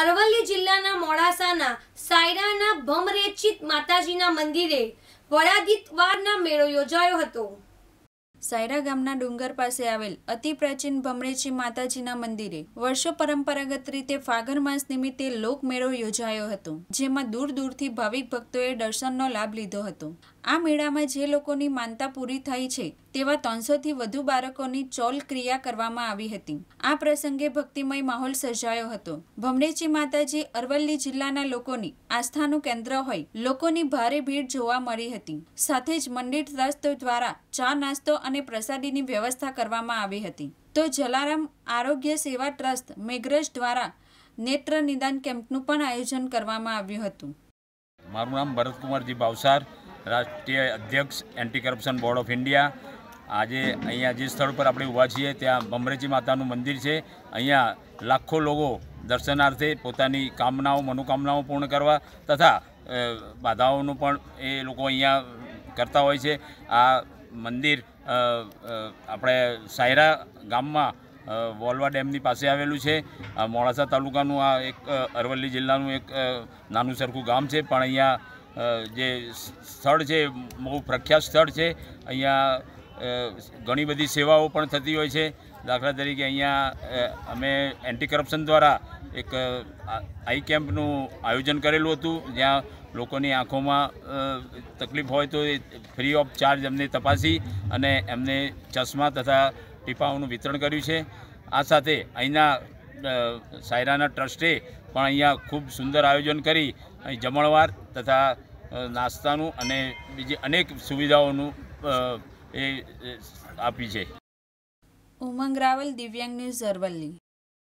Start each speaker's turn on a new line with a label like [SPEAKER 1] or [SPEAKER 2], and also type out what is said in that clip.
[SPEAKER 1] અરવલ્લી જિલ્લાના મોડાસાના સાયરાના ભમરેચિત માતાજીના મંદિરે વડાદિતવારના મેળો યોજાયો હતો સાયરા ગામના ડુંગર પાસે આવેલ અતિ પ્રાચીન ભમરેજી માતાજીના મંદિરે વર્ષો પરંપરાગત રીતે ફાગણ માસ નિમિત્તે લોકમેળો યોજાયો હતો જેમાં દૂર દૂરથી ભાવિક ભક્તોએ દર્શનનો લાભ લીધો હતો આ મેળામાં જે લોકોની માનતા પૂરી થઈ છે તેવા ત્રણસોથી વધુ બાળકોની ચોલ ક્રિયા કરવામાં આવી હતી આ પ્રસંગે ભક્તિમય માહોલ સર્જાયો હતો ભમરેજી માતાજી અરવલ્લી જિલ્લાના લોકોની આસ્થાનું કેન્દ્ર હોય લોકોની ભારે ભીડ જોવા મળી હતી સાથે જ મંદિર ટ્રસ્ટ દ્વારા ચા નાસ્તો અને પ્રસાદીની વ્યવસ્થા કરવામાં આવી હતી તો જલારામ આરોગ્ય સેવા ટ્રસ્ટ મેઘરજ દ્વારા નેત્ર નિદાન કેમ્પનું પણ આયોજન કરવામાં આવ્યું હતું
[SPEAKER 2] મારું નામ ભરતકુમારજી બાવસાર રાષ્ટ્રીય અધ્યક્ષ anti corruption board of India આજે અહીંયા જે સ્થળ પર આપણે ઊભા છીએ ત્યાં બમરેજી માતાનું મંદિર છે અહીંયા લાખો લોકો દર્શનાર્થે પોતાની કામનાઓ મનોકામનાઓ પૂર્ણ કરવા તથા બાધાઓનું પણ એ લોકો અહીંયા કરતા હોય છે આ મંદિર આપણે સાયરા ગામમાં વોલવા ડેમની પાસે આવેલું છે મોડાસા તાલુકાનું આ એક અરવલ્લી જિલ્લાનું એક નાનું સરખું ગામ છે પણ અહીંયા જે સ્થળ છે બહુ પ્રખ્યાત સ્થળ છે અહીંયા ઘણી બધી સેવાઓ પણ થતી હોય છે દાખલા તરીકે અહીંયા અમે એન્ટી કરપ્શન દ્વારા એક આઈ કેમ્પનું આયોજન કરેલું હતું જ્યાં લોકોની આંખોમાં તકલીફ હોય તો ફ્રી ઓફ ચાર્જ એમને તપાસી અને એમને ચશ્મા તથા ટીપાઓનું વિતરણ કર્યું છે આ સાથે અહીંના સાયરાના ટ્રસ્ટે પણ અહીંયા ખૂબ સુંદર આયોજન કરી અહીં જમણવાર તથા નાસ્તાનું અને બીજી અનેક સુવિધાઓનું એ આપી છે
[SPEAKER 1] ઉમંગ રાવલ દિવ્યાંગ ન્યૂઝ અરવલ્લી